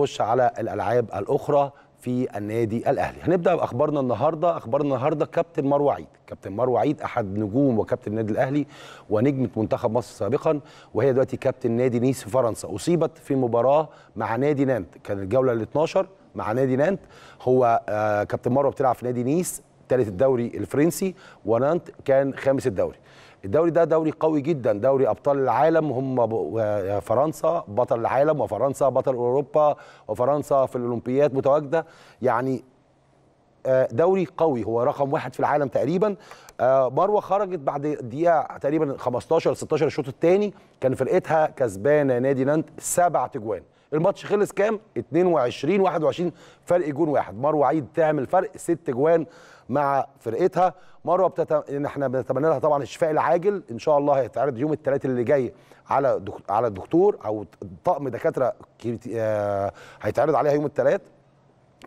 نخش على الالعاب الاخرى في النادي الاهلي هنبدا باخبارنا النهارده اخبارنا النهارده كابتن مروه عيد كابتن مروه عيد احد نجوم وكابتن النادي الاهلي ونجمه منتخب مصر سابقا وهي دلوقتي كابتن نادي نيس في فرنسا اصيبت في مباراه مع نادي نانت كان الجوله ال 12 مع نادي نانت هو آه، كابتن مروه بتلعب في نادي نيس ثالث الدوري الفرنسي ونانت كان خامس الدوري الدوري ده دوري قوي جدا دوري ابطال العالم هم آه، فرنسا بطل العالم وفرنسا بطل اوروبا وفرنسا في الاولمبياد متواجده يعني آه، دوري قوي هو رقم واحد في العالم تقريبا آه، مروه خرجت بعد دقيقه تقريبا 15 16 الشوط الثاني كان فرقتها كسبانه نادي نانت سبع تجوان الماتش خلص كام 22 21 فرق جون واحد مروه عيد تعمل فرق ست جوان مع فرقتها مروه بتت... يعني احنا بنتمنى لها طبعا الشفاء العاجل ان شاء الله هيتعرض يوم الثلاث اللي جاي على دك... على الدكتور او طقم دكاتره آه... هيتعرض عليها يوم الثلاث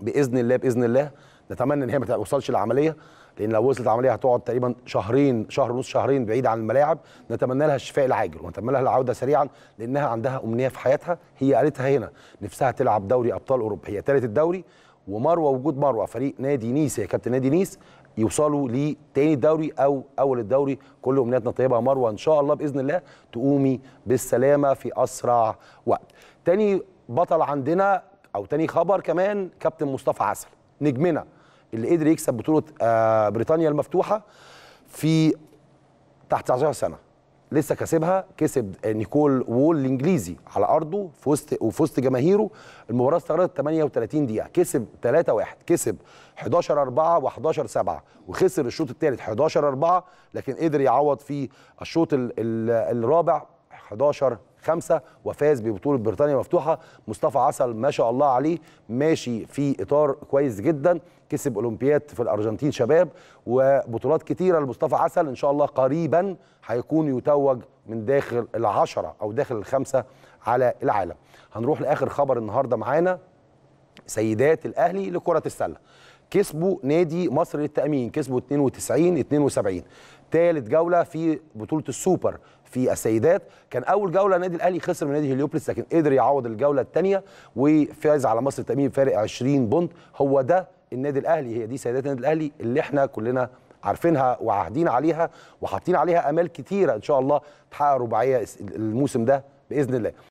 باذن الله باذن الله نتمنى ان هي ما توصلش العمليه لان لو وصلت عمليه هتقعد تقريبا شهرين شهر ونص شهرين بعيد عن الملاعب نتمنى لها الشفاء العاجل ونتمنى لها العوده سريعا لانها عندها امنيه في حياتها هي قالتها هنا نفسها تلعب دوري ابطال اوروبا هي ثالث الدوري ومروه وجود مروه فريق نادي نيس يا كابتن نادي نيس يوصلوا لتاني الدوري او اول الدوري كل امنياتنا طيبه مروه ان شاء الله باذن الله تقومي بالسلامه في اسرع وقت تاني بطل عندنا او تاني خبر كمان كابتن مصطفى عسل نجمنا اللي قدر يكسب بطوله آه، بريطانيا المفتوحه في تحت 19 سنه لسه كسبها كسب نيكول وول الانجليزي على ارضه في وسط وفي وسط جماهيره المباراه استغرقت 38 دقيقه كسب 3 1 كسب 11 4 و11 7 وخسر الشوط الثالث 11 4 لكن قدر يعوض في الشوط الرابع 11 خمسة وفاز ببطولة بريطانيا مفتوحة مصطفى عسل ما شاء الله عليه ماشي في إطار كويس جدا كسب أولمبياد في الأرجنتين شباب وبطولات كتيرة لمصطفى عسل إن شاء الله قريبا هيكون يتوج من داخل العشرة أو داخل الخمسة على العالم هنروح لآخر خبر النهاردة معانا سيدات الأهلي لكرة السلة كسبوا نادي مصر للتامين كسبوا 92 72 ثالث جوله في بطوله السوبر في السيدات كان اول جوله النادي الاهلي خسر من نادي هليوبلس لكن قدر يعوض الجوله الثانيه وفاز على مصر التامين بفارق 20 بونت هو ده النادي الاهلي هي دي سيدات النادي الاهلي اللي احنا كلنا عارفينها وعاهدين عليها وحاطين عليها امال كتيره ان شاء الله تحقق رباعيه الموسم ده باذن الله